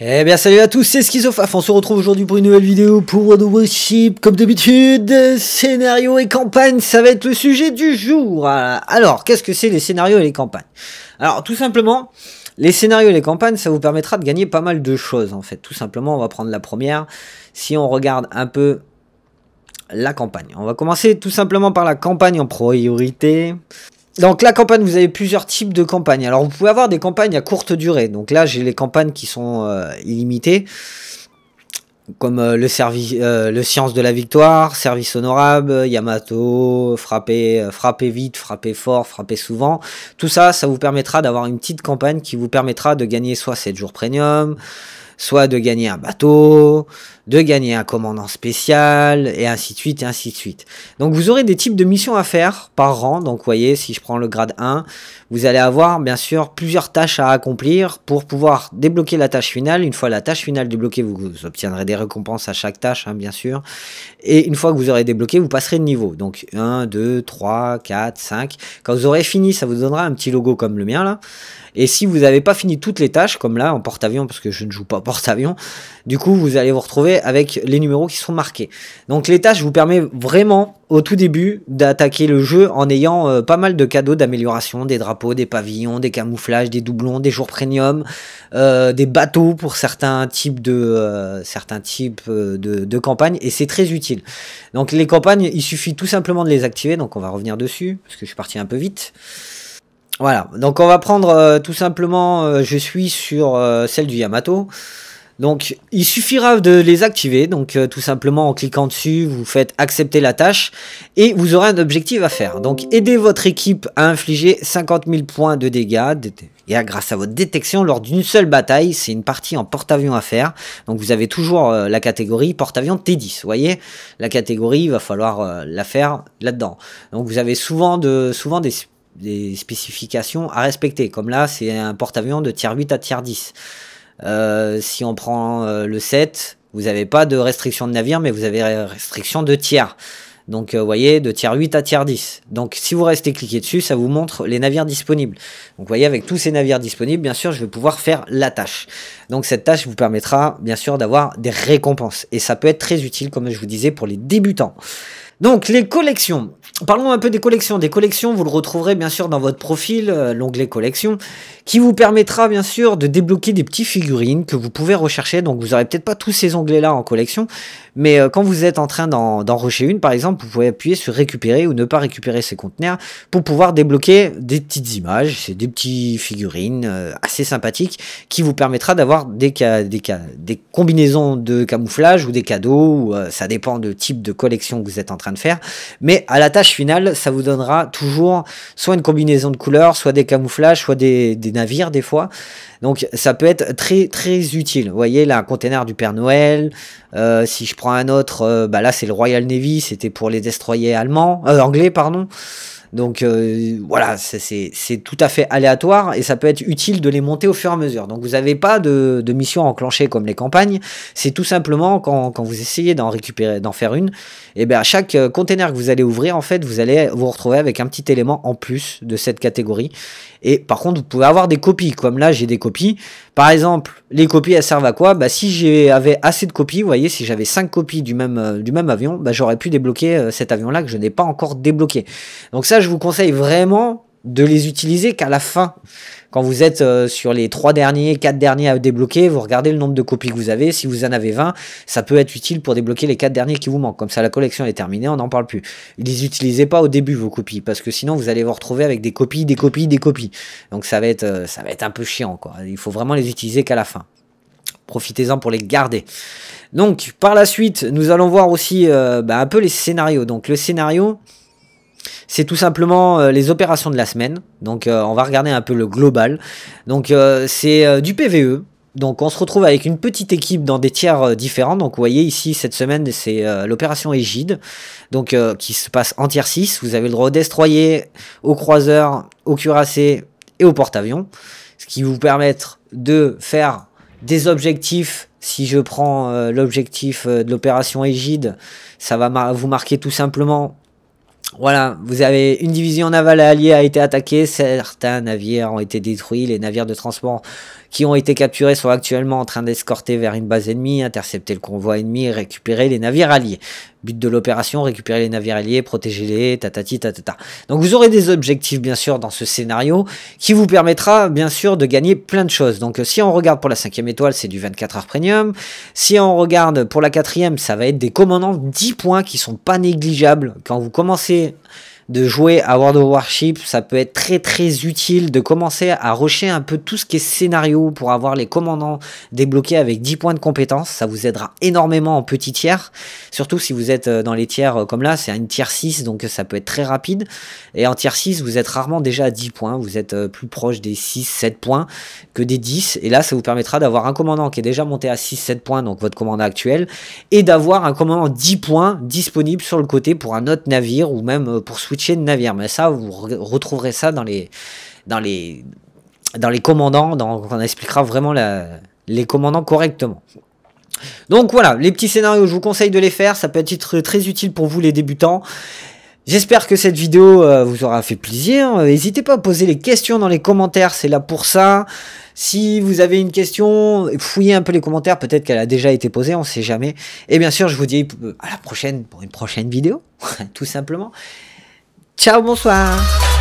Eh bien salut à tous, c'est Schizofaf, on se retrouve aujourd'hui pour une nouvelle vidéo pour nouveau ship, comme d'habitude, scénario et campagne, ça va être le sujet du jour. Euh, alors, qu'est-ce que c'est les scénarios et les campagnes Alors, tout simplement, les scénarios et les campagnes, ça vous permettra de gagner pas mal de choses en fait. Tout simplement, on va prendre la première, si on regarde un peu la campagne. On va commencer tout simplement par la campagne en priorité. Donc la campagne, vous avez plusieurs types de campagnes. Alors vous pouvez avoir des campagnes à courte durée. Donc là, j'ai les campagnes qui sont euh, illimitées, comme euh, le, service, euh, le science de la victoire, service honorable, Yamato, frapper, frapper vite, frapper fort, frapper souvent. Tout ça, ça vous permettra d'avoir une petite campagne qui vous permettra de gagner soit 7 jours premium, soit de gagner un bateau, de gagner un commandant spécial, et ainsi de suite, et ainsi de suite. Donc vous aurez des types de missions à faire par rang, donc vous voyez, si je prends le grade 1, vous allez avoir bien sûr plusieurs tâches à accomplir pour pouvoir débloquer la tâche finale. Une fois la tâche finale débloquée, vous, obtiendrez des récompenses à chaque tâche, hein, bien sûr. Et une fois que vous aurez débloqué, vous passerez de niveau. Donc 1, 2, 3, 4, 5. Quand vous aurez fini, ça vous donnera un petit logo comme le mien là. Et si vous n'avez pas fini toutes les tâches, comme là en porte-avions, parce que je ne joue pas porte avion du coup vous allez vous retrouver avec les numéros qui sont marqués. Donc les tâches vous permet vraiment au tout début d'attaquer le jeu en ayant euh, pas mal de cadeaux d'amélioration, des drapeaux, des pavillons, des camouflages, des doublons, des jours premium, euh, des bateaux pour certains types de euh, certains types de, de campagnes et c'est très utile. Donc les campagnes, il suffit tout simplement de les activer. Donc on va revenir dessus parce que je suis parti un peu vite. Voilà, donc on va prendre tout simplement, je suis sur celle du Yamato. Donc il suffira de les activer, donc euh, tout simplement en cliquant dessus, vous faites accepter la tâche et vous aurez un objectif à faire. Donc aidez votre équipe à infliger 50 000 points de dégâts, et grâce à votre détection lors d'une seule bataille, c'est une partie en porte-avions à faire. Donc vous avez toujours euh, la catégorie porte-avions T10, vous voyez La catégorie, il va falloir euh, la faire là-dedans. Donc vous avez souvent, de, souvent des spécifications à respecter. Comme là, c'est un porte-avions de tiers 8 à tiers 10. Euh, si on prend euh, le 7, vous n'avez pas de restriction de navire, mais vous avez restriction de tiers. Donc vous euh, voyez, de tiers 8 à tiers 10. Donc si vous restez cliqué dessus, ça vous montre les navires disponibles. Donc vous voyez, avec tous ces navires disponibles, bien sûr, je vais pouvoir faire la tâche. Donc cette tâche vous permettra, bien sûr, d'avoir des récompenses. Et ça peut être très utile, comme je vous disais, pour les débutants. Donc les collections. Parlons un peu des collections. Des collections, vous le retrouverez bien sûr dans votre profil, euh, l'onglet collection, qui vous permettra bien sûr de débloquer des petites figurines que vous pouvez rechercher. Donc vous n'aurez peut-être pas tous ces onglets-là en collection, mais euh, quand vous êtes en train d'en une, par exemple, vous pouvez appuyer sur récupérer ou ne pas récupérer ces conteneurs pour pouvoir débloquer des petites images, c'est des petites figurines euh, assez sympathiques qui vous permettra d'avoir des, des, des combinaisons de camouflage ou des cadeaux. ça dépend du type de collection que vous êtes en train faire. Mais à la tâche finale, ça vous donnera toujours soit une combinaison de couleurs, soit des camouflages, soit des, navires des fois. Donc ça peut être très très utile. Vous voyez là, un container du Père Noël. Euh, si je prends un autre, euh, bah là c'est le Royal Navy, c'était pour les destroyers allemands, euh, anglais pardon. Donc euh, voilà, c'est tout à fait aléatoire et ça peut être utile de les monter au fur et à mesure. Donc vous n'avez pas de, mission enclenchée comme les campagnes. C'est tout simplement quand, vous essayez d'en récupérer, d'en faire une, et eh bien à chaque euh, container que vous allez ouvrir, en fait, vous allez vous retrouver avec un petit élément en plus de cette catégorie. Et par contre, vous pouvez avoir des copies. Comme là, j'ai des copies. Par exemple, les copies, elles servent à quoi bah, Si j'avais assez de copies, vous voyez, si j'avais 5 copies du même, euh, du même avion, bah, j'aurais pu débloquer cet avion-là que je n'ai pas encore débloqué. Donc ça, je vous conseille vraiment de les utiliser qu'à la fin. Quand vous êtes euh, sur les trois derniers, quatre derniers à débloquer, vous regardez le nombre de copies que vous avez. Si vous en avez 20, ça peut être utile pour débloquer les quatre derniers qui vous manquent. Comme ça, la collection est terminée, on n'en parle plus. Les utilisez pas au début, vos copies, parce que sinon, vous allez vous retrouver avec des copies, des copies, des copies. Donc, ça va être, euh, ça va être un peu chiant, quoi. Il faut vraiment les utiliser qu'à la fin profitez-en pour les garder. Donc par la suite, nous allons voir aussi euh, bah, un peu les scénarios. Donc le scénario, c'est tout simplement euh, les opérations de la semaine. Donc euh, on va regarder un peu le global. Donc euh, c'est du PVE. Donc on se retrouve avec une petite équipe dans des tiers différents. Donc vous voyez ici cette semaine c'est l'opération Égide donc, qui se passe en tiers 6. Vous avez le droit au destroyer, au croiseur, au cuirassé et au porte-avions. Ce qui vous permettre de faire des objectifs si je prends l'objectif de l'opération Égide, ça va vous marquer tout simplement voilà, vous avez une division navale alliée a été attaquée, certains navires ont été détruits, les navires de transport qui ont été capturés sont actuellement en train d'escorter vers une base ennemie, intercepter le convoi ennemi récupérer les navires alliés. But de l'opération, récupérer les navires alliés, protéger-les, tatati tatata. Donc vous aurez des objectifs bien sûr dans ce scénario qui vous permettra bien sûr de gagner plein de choses. Donc si on regarde pour la cinquième étoile, c'est du 24 heures premium. Si on regarde pour la quatrième, ça va être des commandants 10 points qui sont pas négligeables quand vous commencez de jouer à World of Warship, ça peut être très très utile de commencer à rusher un peu tout ce qui est scénario pour avoir les commandants débloqués avec 10 points de compétence, ça vous aidera énormément en petit tiers, surtout si vous êtes euh, dans les tiers euh, comme là, c'est une tier 6 donc ça peut être très rapide et en tier 6 vous êtes rarement déjà à 10 points, vous êtes euh, plus proche des 6 7 points que des 10 et là ça vous permettra d'avoir un commandant qui est déjà monté à 6 7 points donc votre commandant actuel et d'avoir un commandant 10 points disponible sur le côté pour un autre navire ou même pour de navire. Mais ça, vous retrouverez ça dans les, dans les, dans les commandants. Dans, on expliquera vraiment la, les commandants correctement. Donc voilà, les petits scénarios, je vous conseille de les faire. Ça peut être très utile pour vous les débutants. J'espère que cette vidéo euh, vous aura fait plaisir. N'hésitez pas à poser les questions dans les commentaires, c'est là pour ça. Si vous avez une question, fouillez un peu les commentaires, peut-être qu'elle a déjà été posée, on sait jamais. Et bien sûr, je vous dis euh, à la prochaine pour une prochaine vidéo, tout simplement. Ciao, bonsoir.